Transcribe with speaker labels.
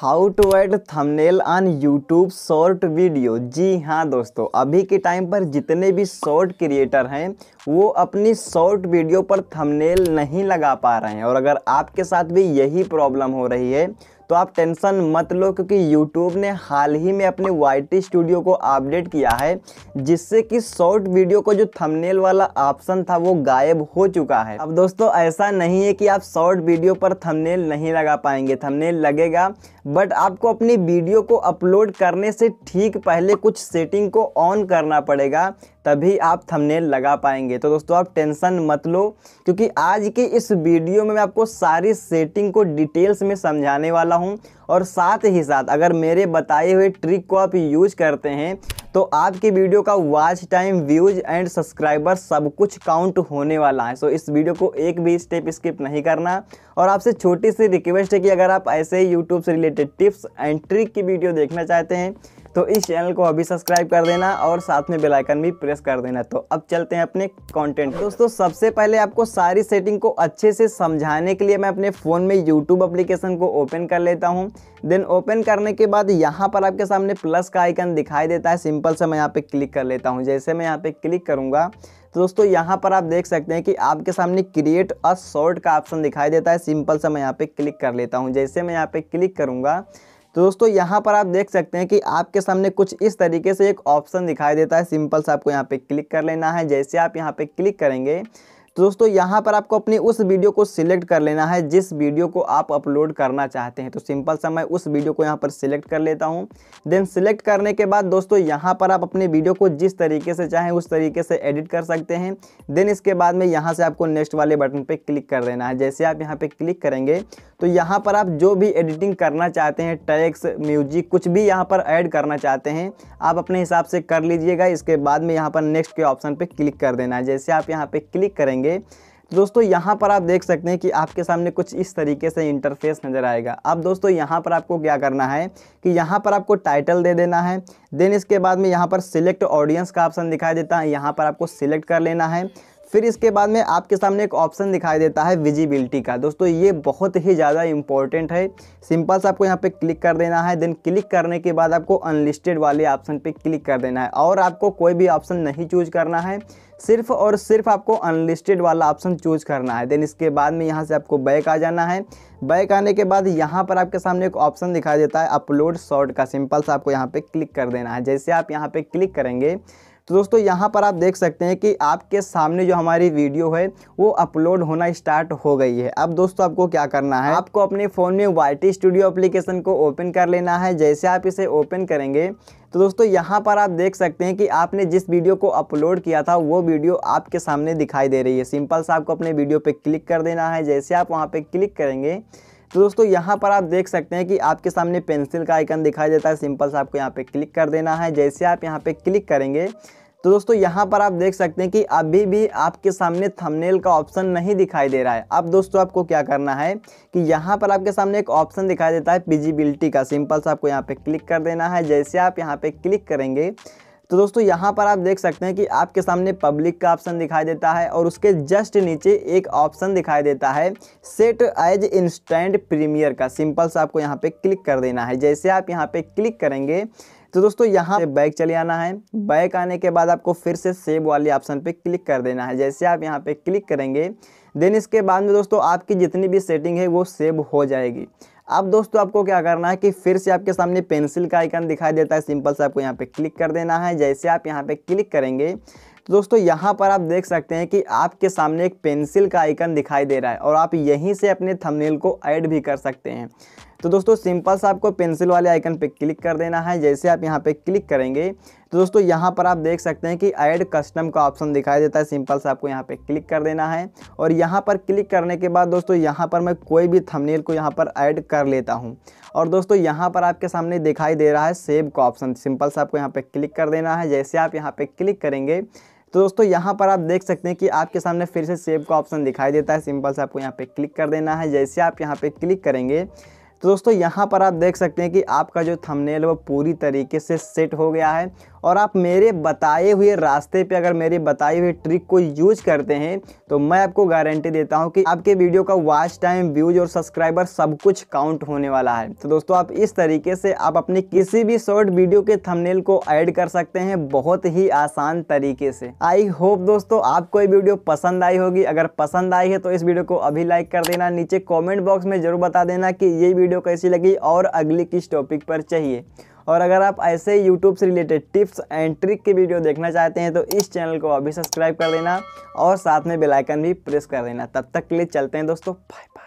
Speaker 1: how to add thumbnail on YouTube short video जी हाँ दोस्तों अभी के टाइम पर जितने भी शॉर्ट क्रिएटर हैं वो अपनी शॉर्ट वीडियो पर थमनेल नहीं लगा पा रहे हैं और अगर आपके साथ भी यही प्रॉब्लम हो रही है तो आप टेंशन मत लो क्योंकि यूट्यूब ने हाल ही में अपने वाई स्टूडियो को अपडेट किया है जिससे कि शॉर्ट वीडियो को जो थंबनेल वाला ऑप्शन था वो गायब हो चुका है अब दोस्तों ऐसा नहीं है कि आप शॉर्ट वीडियो पर थंबनेल नहीं लगा पाएंगे थंबनेल लगेगा बट आपको अपनी वीडियो को अपलोड करने से ठीक पहले कुछ सेटिंग को ऑन करना पड़ेगा तभी आप थंबनेल लगा पाएंगे तो दोस्तों आप टेंशन मत लो क्योंकि आज के इस वीडियो में मैं आपको सारी सेटिंग को डिटेल्स में समझाने वाला हूँ और साथ ही साथ अगर मेरे बताए हुए ट्रिक को आप यूज करते हैं तो आपकी वीडियो का watch time views and subscriber सब कुछ काउंट होने वाला है सो इस वीडियो को एक भी स्टेप स्किप नहीं करना और आपसे छोटी सी रिक्वेस्ट है कि अगर आप ऐसे ही यूट्यूब से रिलेटेड टिप्स एंड ट्रिक की वीडियो देखना चाहते हैं तो इस चैनल को अभी सब्सक्राइब कर देना और साथ में बेलाइकन भी प्रेस कर देना तो अब चलते हैं अपने कॉन्टेंट दोस्तों सबसे पहले आपको सारी सेटिंग को अच्छे से समझाने के लिए मैं अपने फ़ोन में यूट्यूब अप्लीकेशन को ओपन कर लेता हूँ देन ओपन करने के बाद यहाँ पर आपके सामने प्लस का आइकन दिखाई देता है सिंपल से मैं यहाँ पर क्लिक कर लेता हूँ जैसे मैं यहाँ पर क्लिक करूँगा तो दोस्तों यहाँ पर आप देख सकते हैं कि आपके सामने क्रिएट अ शॉर्ट का ऑप्शन दिखाई देता है सिंपल से मैं यहाँ पे क्लिक कर लेता हूँ जैसे मैं यहाँ पे क्लिक करूँगा तो दोस्तों यहाँ पर आप देख सकते हैं कि आपके सामने कुछ इस तरीके से एक ऑप्शन दिखाई देता है सिंपल से आपको यहाँ पे क्लिक कर लेना है जैसे आप यहाँ पे क्लिक करेंगे तो दोस्तों यहाँ पर आपको अपनी उस वीडियो को सिलेक्ट कर लेना है जिस वीडियो को आप अपलोड करना चाहते हैं तो सिंपल सा मैं उस वीडियो को यहाँ पर सिलेक्ट कर लेता हूँ देन सिलेक्ट करने के बाद दोस्तों यहाँ पर आप अपने वीडियो को जिस तरीके से चाहें उस तरीके से एडिट कर सकते हैं देन इसके बाद में यहाँ से आपको नेक्स्ट वाले बटन पर क्लिक कर देना है जैसे आप यहाँ पर क्लिक करेंगे तो यहाँ पर आप जो भी एडिटिंग करना चाहते हैं टैक्स म्यूजिक कुछ भी यहाँ पर ऐड करना चाहते हैं आप अपने हिसाब से कर लीजिएगा इसके बाद में यहाँ पर नेक्स्ट के ऑप्शन पर क्लिक कर देना है जैसे आप यहाँ पर क्लिक करेंगे करेंगे दोस्तों यहाँ पर आप देख सकते हैं कि आपके सामने कुछ इस तरीके से इंटरफेस नज़र आएगा अब दोस्तों यहाँ पर आपको क्या करना है कि यहाँ पर आपको टाइटल दे देना है देन इसके बाद में यहाँ पर सिलेक्ट ऑडियंस का ऑप्शन दिखाई देता है यहाँ पर आपको सिलेक्ट कर लेना है फिर इसके बाद में आपके सामने एक ऑप्शन दिखाई देता है विजिबिलिटी का दोस्तों ये बहुत ही ज़्यादा इंपॉर्टेंट है सिंपल से आपको यहाँ पे क्लिक कर देना है देन क्लिक करने के बाद आपको अनलिस्टेड वाले ऑप्शन पे क्लिक कर देना है और आपको कोई भी ऑप्शन नहीं चूज करना है सिर्फ और सिर्फ आपको अनलिस्टेड वाला ऑप्शन चूज करना है देन इसके बाद में यहाँ से आपको बैक आ जाना है बैक आने के बाद यहाँ पर आपके सामने एक ऑप्शन दिखाई देता है अपलोड शॉर्ट का सिंपल सा आपको यहाँ पर क्लिक कर देना है जैसे आप यहाँ पर क्लिक करेंगे तो दोस्तों यहाँ पर आप देख सकते हैं कि आपके सामने जो हमारी वीडियो है वो अपलोड होना स्टार्ट हो गई है अब दोस्तों आपको क्या करना है आपको अपने फ़ोन में वाई स्टूडियो अप्लीकेशन को ओपन कर लेना है जैसे आप इसे ओपन करेंगे तो दोस्तों यहाँ पर आप देख सकते हैं कि आपने जिस वीडियो को अपलोड किया था वो वीडियो आपके सामने दिखाई दे रही है सिंपल सा आपको अपने वीडियो पर क्लिक कर देना है जैसे आप वहाँ पर क्लिक करेंगे तो दोस्तों यहाँ पर आप देख सकते हैं कि आपके सामने पेंसिल का आइकन दिखाई देता है सिंपल सा आपको यहाँ पे क्लिक कर देना है जैसे आप यहाँ पे क्लिक करेंगे तो दोस्तों यहाँ पर आप देख सकते हैं कि अभी भी आपके सामने थंबनेल का ऑप्शन नहीं दिखाई दे रहा है अब दोस्तों आपको क्या करना है कि यहाँ पर आपके सामने एक ऑप्शन दिखाई देता है फिजिबिलिटी का सिंपल सा आपको यहाँ पर क्लिक कर देना है जैसे आप यहाँ पर क्लिक करेंगे तो दोस्तों यहाँ पर आप देख सकते हैं कि आपके सामने पब्लिक का ऑप्शन दिखाई देता है और उसके जस्ट नीचे एक ऑप्शन दिखाई देता है सेट एज इंस्टेंट प्रीमियर का सिंपल सा आपको यहाँ पे क्लिक कर देना है जैसे आप यहाँ पे क्लिक करेंगे तो दोस्तों यहाँ बैक चले आना है बैक आने के बाद आपको फिर से सेव वाले ऑप्शन पे क्लिक कर देना है जैसे आप यहाँ पे क्लिक करेंगे देन इसके बाद में दोस्तों आपकी जितनी भी सेटिंग है वो सेव हो जाएगी अब दोस्तों आपको क्या करना है कि फिर से आपके सामने पेंसिल का आइकन दिखाई देता है सिंपल से आपको यहाँ पे क्लिक कर देना है जैसे आप यहाँ पे क्लिक करेंगे तो दोस्तों यहाँ पर आप देख सकते हैं कि आपके सामने एक पेंसिल का आइकन दिखाई दे रहा है और आप यहीं से अपने थंबनेल को ऐड भी कर सकते हैं तो दोस्तों सिंपल सा आपको पेंसिल वाले आइकन पे क्लिक कर देना है जैसे आप यहाँ पे क्लिक करेंगे तो दोस्तों यहाँ पर आप देख सकते हैं कि ऐड कस्टम का ऑप्शन दिखाई देता है सिंपल से आपको यहाँ पे क्लिक कर देना है और यहाँ पर क्लिक करने के बाद दोस्तों यहाँ पर मैं कोई भी थंबनेल को यहाँ पर ऐड कर लेता हूँ और दोस्तों यहाँ पर आपके सामने दिखाई दे रहा है सेव का ऑप्शन सिंपल से आपको यहाँ पर क्लिक कर देना है जैसे आप यहाँ पर क्लिक करेंगे तो दोस्तों यहाँ पर आप देख सकते हैं कि आपके सामने फिर से सेव का ऑप्शन दिखाई देता है सिंपल से आपको यहाँ पे क्लिक कर देना है जैसे आप यहाँ पे क्लिक करेंगे तो दोस्तों यहाँ पर आप देख सकते हैं कि आपका जो थंबनेल वो पूरी तरीके से सेट हो गया है और आप मेरे बताए हुए रास्ते पे अगर मेरे बताई हुई ट्रिक को यूज करते हैं तो मैं आपको गारंटी देता हूँ कि आपके वीडियो का वॉच टाइम व्यूज और सब्सक्राइबर सब कुछ काउंट होने वाला है तो दोस्तों आप इस तरीके से आप अपने किसी भी शॉर्ट वीडियो के थंबनेल को ऐड कर सकते हैं बहुत ही आसान तरीके से आई होप दोस्तों आपको ये वीडियो पसंद आई होगी अगर पसंद आई है तो इस वीडियो को अभी लाइक कर देना नीचे कॉमेंट बॉक्स में जरूर बता देना कि ये वीडियो कैसी लगी और अगली किस टॉपिक पर चाहिए और अगर आप ऐसे ही यूट्यूब से रिलेटेड टिप्स एंड ट्रिक की वीडियो देखना चाहते हैं तो इस चैनल को अभी सब्सक्राइब कर देना और साथ में बेलाइकन भी प्रेस कर देना तब तक के लिए चलते हैं दोस्तों बाय